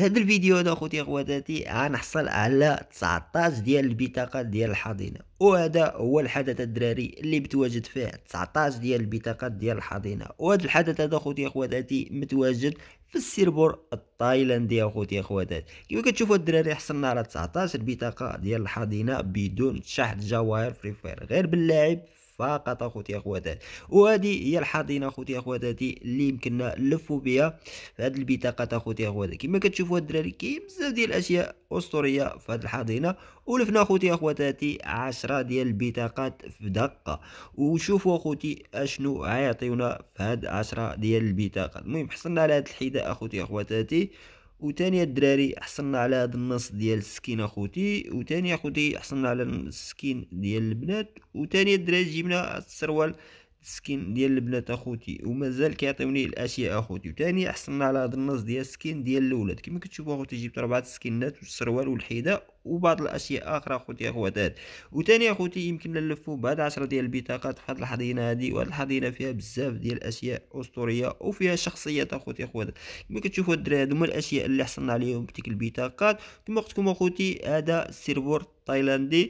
في هذا الفيديو هذا اخوتي اخواتاتي غنحصل على 19 ديال البطاقات ديال الحضينه وهذا هو الحدث الدراري اللي متواجد فيه 19 ديال البطاقات ديال الحضينه وهذا الحدث هذا اخوتي اخواتاتي متواجد في السيربور التايلاندي اخوتي اخواتاتي كما كتشوفوا الدراري حصلنا على 19 بطاقه ديال الحضينه بدون شحن جواهر فري فاير غير باللاعب فقط اخوتي اخواتات وهذه هي الحاضنه اخوتي اخواتاتي اللي يمكننا نلفوا بها في هذه البطاقات اخوتي اخواتاتي كما كتشوفوا الدراري كاين بزاف ديال الاشياء اسطوريه في هذه الحاضنه ولفنا اخوتي اخواتاتي 10 ديال البطاقات في دقه وشوفوا اخوتي اشنو عيعطيونا في هذه 10 ديال البطاقات المهم حصلنا على هذا الحذاء اخوتي اخواتاتي وثاني الدراري حصلنا على هذا النص ديال السكين اخوتي وثاني اخوتي حصلنا على السكين ديال البنات وثاني الدراري جبنا السروال السكين ديال البنات اخوتي ومازال كيعطيوني الاشياء اخوتي وثاني حصلنا على هذا النص ديال السكين ديال الاولاد كما كتشوفوا اخوتي جبت اربعه السكينات والسروال والحذاء وبعض الاشياء اخرى اخوتي اخواتات وثاني اخوتي يمكن نلفوا بعد 10 ديال البطاقات في هاد الحضينه هادي وهاد الحضينه فيها بزاف ديال الاشياء اسطوريه وفيها شخصيات اخوتي اخواتات كما كتشوفوا الدراري هادو هما الاشياء اللي حصلنا عليهم في البطاقات كما قلت لكم اخوتي هذا السيرفور تايلاندي